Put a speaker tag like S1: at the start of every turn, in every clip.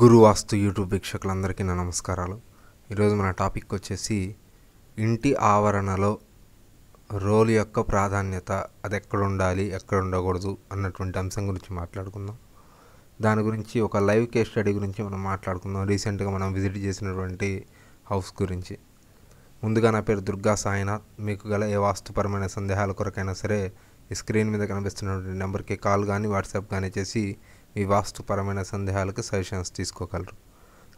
S1: గురు వాస్తు YouTube వీక్షకులందరికీ నా నమస్కారాలు ఈరోజు మన టాపిక్ వచ్చేసి ఇంటి ఆవరణలో రోల్ యొక్క ప్రాధాన్యత అది ఎక్కడ ఉండాలి ఎక్కడ ఉండకూడదు అన్నటువంటి అంశం గురించి మాట్లాడుకుందాం దాని గురించి ఒక లైవ్ కేస్ స్టడీ గురించి మనం మాట్లాడుకుందాం రీసెంట్గా మనం విజిట్ చేసినటువంటి హౌస్ గురించి ముందుగా నా పేరు దుర్గా సాయినాథ్ మీకు గల ఏ వాస్తుపరమైన సందేహాల కొరకైనా సరే స్క్రీన్ మీద కనిపిస్తున్నటువంటి నెంబర్కి కాల్ కానీ వాట్సాప్ కానీ చేసి మీ వాస్తుపరమైన సందేహాలకు సజెషన్స్ తీసుకోగలరు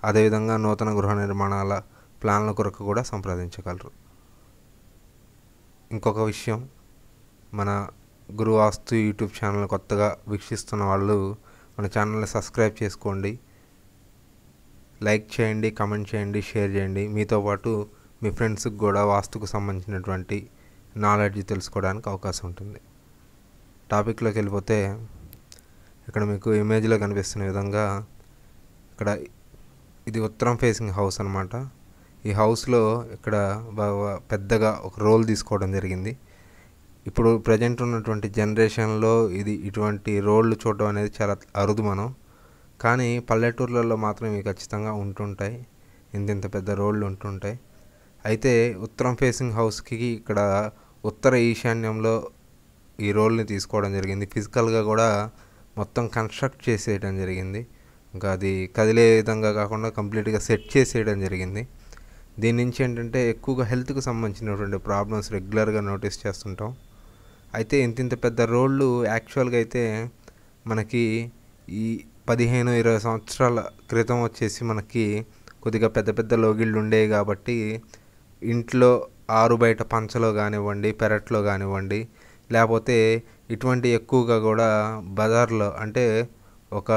S1: అదేవిధంగా నూతన గృహ నిర్మాణాల ప్లాన్ల కొరకు కూడా సంప్రదించగలరు ఇంకొక విషయం మన గురు వాస్తు యూట్యూబ్ ఛానల్ కొత్తగా వీక్షిస్తున్న వాళ్ళు మన ఛానల్ని సబ్స్క్రైబ్ చేసుకోండి లైక్ చేయండి కమెంట్ చేయండి షేర్ చేయండి మీతో పాటు మీ ఫ్రెండ్స్కి కూడా వాస్తుకు సంబంధించినటువంటి నాలెడ్జ్ తెలుసుకోవడానికి అవకాశం ఉంటుంది టాపిక్లోకి వెళ్ళిపోతే ఇక్కడ మీకు ఇమేజ్లో కనిపిస్తున్న విధంగా ఇక్కడ ఇది ఉత్తరం ఫేసింగ్ హౌస్ అనమాట ఈ హౌస్లో ఇక్కడ పెద్దగా ఒక రోల్ తీసుకోవడం జరిగింది ఇప్పుడు ప్రజెంట్ ఉన్నటువంటి జనరేషన్లో ఇది ఇటువంటి రోళ్ళు చూడడం అనేది చాలా అరుదు మనం కానీ పల్లెటూర్లలో మాత్రం ఇవి ఖచ్చితంగా ఉంటుంటాయి ఇంతింత పెద్ద రోళ్ళు ఉంటుంటాయి అయితే ఉత్తరం ఫేసింగ్ హౌస్కి ఇక్కడ ఉత్తర ఈశాన్యంలో ఈ రోల్ని తీసుకోవడం జరిగింది ఫిజికల్గా కూడా మొత్తం కన్స్ట్రక్ట్ చేసేయడం జరిగింది ఇంకా అది కదిలే విధంగా కాకుండా కంప్లీట్గా సెట్ చేసేయడం జరిగింది దీని నుంచి ఏంటంటే ఎక్కువగా హెల్త్కి సంబంధించినటువంటి ప్రాబ్లమ్స్ రెగ్యులర్గా నోటీస్ చేస్తుంటాం అయితే ఇంతింత పెద్ద రోళ్ళు యాక్చువల్గా అయితే మనకి ఈ పదిహేను ఇరవై సంవత్సరాల క్రితం వచ్చేసి మనకి కొద్దిగా పెద్ద పెద్ద లోగిళ్ళు ఉండేవి కాబట్టి ఇంట్లో ఆరు బయట పంచలో కానివ్వండి పెరట్లో కానివ్వండి లేకపోతే ఇటువంటి ఎక్కువగా కూడా బజార్లో అంటే ఒక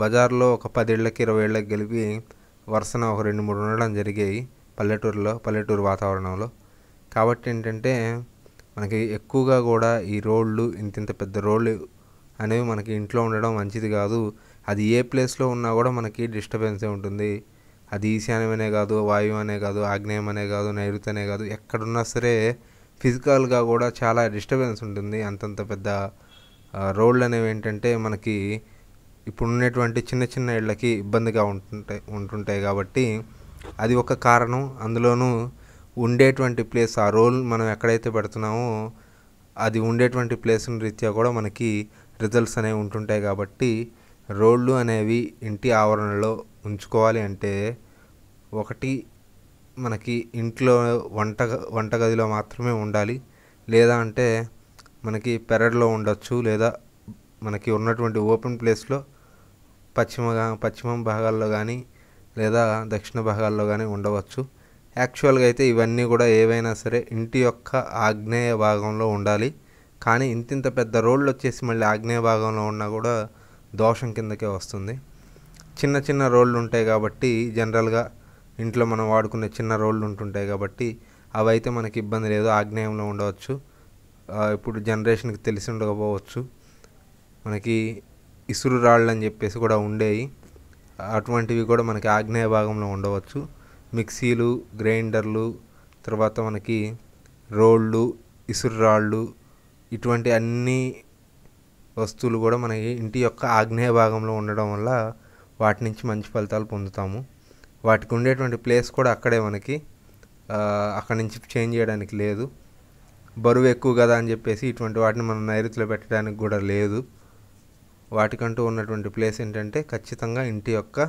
S1: బజార్లో ఒక పదేళ్ళకి ఇరవై ఏళ్ళకి గెలిపి వరుసన ఒక రెండు మూడు ఉండడం జరిగాయి పల్లెటూరులో పల్లెటూరు వాతావరణంలో కాబట్టి ఏంటంటే మనకి ఎక్కువగా కూడా ఈ రోళ్ళు ఇంతింత పెద్ద రోళ్ళు అనేవి మనకి ఇంట్లో ఉండడం మంచిది కాదు అది ఏ ప్లేస్లో ఉన్నా కూడా మనకి డిస్టర్బెన్సే ఉంటుంది అది ఈశాన్యమనే కాదు వాయువు అనే కాదు ఆగ్నేయం అనే కాదు నైరుతి అనే కాదు ఎక్కడున్నా సరే ఫిజికల్గా కూడా చాలా డిస్టర్బెన్స్ ఉంటుంది అంతంత పెద్ద రోడ్లు అనేవి ఏంటంటే మనకి ఇప్పుడు ఉన్నటువంటి చిన్న చిన్న ఇళ్ళకి ఇబ్బందిగా ఉంటుంటాయి ఉంటుంటాయి కాబట్టి అది ఒక కారణం అందులోనూ ఉండేటువంటి ప్లేస్ ఆ రోల్ మనం ఎక్కడైతే పెడుతున్నామో అది ఉండేటువంటి ప్లేస్ రీత్యా కూడా మనకి రిజల్ట్స్ అనేవి ఉంటుంటాయి కాబట్టి రోడ్లు అనేవి ఇంటి ఆవరణలో ఉంచుకోవాలి అంటే ఒకటి మనకి ఇంట్లో వంట వంటగదిలో మాత్రమే ఉండాలి లేదా అంటే మనకి పెరడ్లో ఉండొచ్చు లేదా మనకి ఉన్నటువంటి ఓపెన్ ప్లేస్లో పశ్చిమ పశ్చిమ భాగాల్లో కానీ లేదా దక్షిణ భాగాల్లో కానీ ఉండవచ్చు యాక్చువల్గా అయితే ఇవన్నీ కూడా ఏవైనా సరే ఇంటి యొక్క ఆగ్నేయ భాగంలో ఉండాలి కానీ ఇంతింత పెద్ద రోడ్లు వచ్చేసి మళ్ళీ ఆగ్నేయ భాగంలో ఉన్నా కూడా దోషం కిందకే వస్తుంది చిన్న చిన్న రోళ్ళు ఉంటాయి కాబట్టి జనరల్గా ఇంట్లో మనం వాడుకునే చిన్న రోళ్ళు ఉంటుంటాయి కాబట్టి అవైతే మనకి ఇబ్బంది లేదు ఆగ్నేయంలో ఉండవచ్చు ఇప్పుడు జనరేషన్కి తెలిసి ఉండకపోవచ్చు మనకి ఇసురు రాళ్ళు అని చెప్పేసి కూడా ఉండేవి అటువంటివి కూడా మనకి ఆగ్నేయ భాగంలో ఉండవచ్చు మిక్సీలు గ్రైండర్లు తర్వాత మనకి రోళ్ళు ఇసురు రాళ్ళు ఇటువంటి అన్ని వస్తువులు కూడా మనకి ఇంటి యొక్క ఆగ్నేయ భాగంలో ఉండడం వల్ల వాటి నుంచి మంచి ఫలితాలు పొందుతాము వాటికి ఉండేటువంటి ప్లేస్ కూడా అక్కడే మనకి అక్కడి నుంచి చేంజ్ చేయడానికి లేదు బరువు ఎక్కువ కదా అని చెప్పేసి ఇటువంటి వాటిని మనం నైరుతిలో పెట్టడానికి కూడా లేదు వాటికంటూ ఉన్నటువంటి ప్లేస్ ఏంటంటే ఖచ్చితంగా ఇంటి యొక్క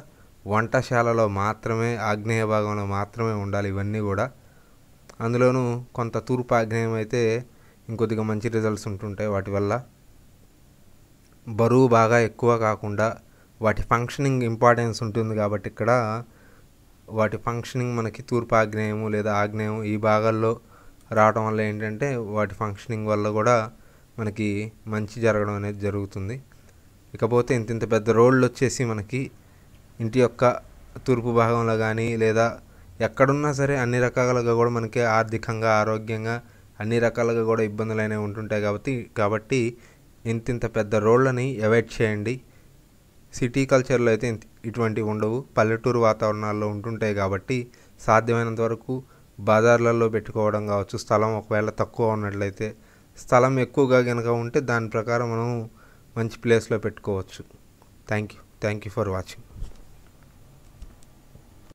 S1: వంటశాలలో మాత్రమే ఆగ్నేయ భాగంలో మాత్రమే ఉండాలి ఇవన్నీ కూడా అందులోనూ కొంత తూర్పు ఆగ్నేయం అయితే ఇంకొద్దిగా మంచి రిజల్ట్స్ ఉంటుంటాయి వాటి వల్ల బరువు బాగా ఎక్కువ కాకుండా వాటి ఫంక్షనింగ్ ఇంపార్టెన్స్ ఉంటుంది కాబట్టి ఇక్కడ వాటి ఫంక్షనింగ్ మనకి తూర్పు ఆగ్నేయము లేదా ఆగ్నేయం ఈ భాగాల్లో రావడం వల్ల ఏంటంటే వాటి ఫంక్షనింగ్ వల్ల కూడా మనకి మంచి జరగడం అనేది జరుగుతుంది ఇకపోతే ఇంత ఇంత పెద్ద రోడ్లు వచ్చేసి మనకి ఇంటి యొక్క తూర్పు భాగంలో కానీ లేదా ఎక్కడున్నా సరే అన్ని రకాలుగా కూడా మనకి ఆర్థికంగా ఆరోగ్యంగా అన్ని రకాలుగా కూడా ఇబ్బందులు అనేవి ఉంటుంటాయి కాబట్టి కాబట్టి ఇంత ఇంత పెద్ద రోళ్ళని అవాయిడ్ చేయండి సిటీ కల్చర్లో అయితే ఇటువంటివి ఉండవు పల్లెటూరు వాతావరణాల్లో ఉంటుంటాయి కాబట్టి సాధ్యమైనంత వరకు బజార్లలో పెట్టుకోవడం కావచ్చు స్థలం ఒకవేళ తక్కువ ఉన్నట్లయితే స్థలం ఎక్కువగా కనుక ఉంటే దాని ప్రకారం మనం మంచి ప్లేస్లో పెట్టుకోవచ్చు thank you thank you for watching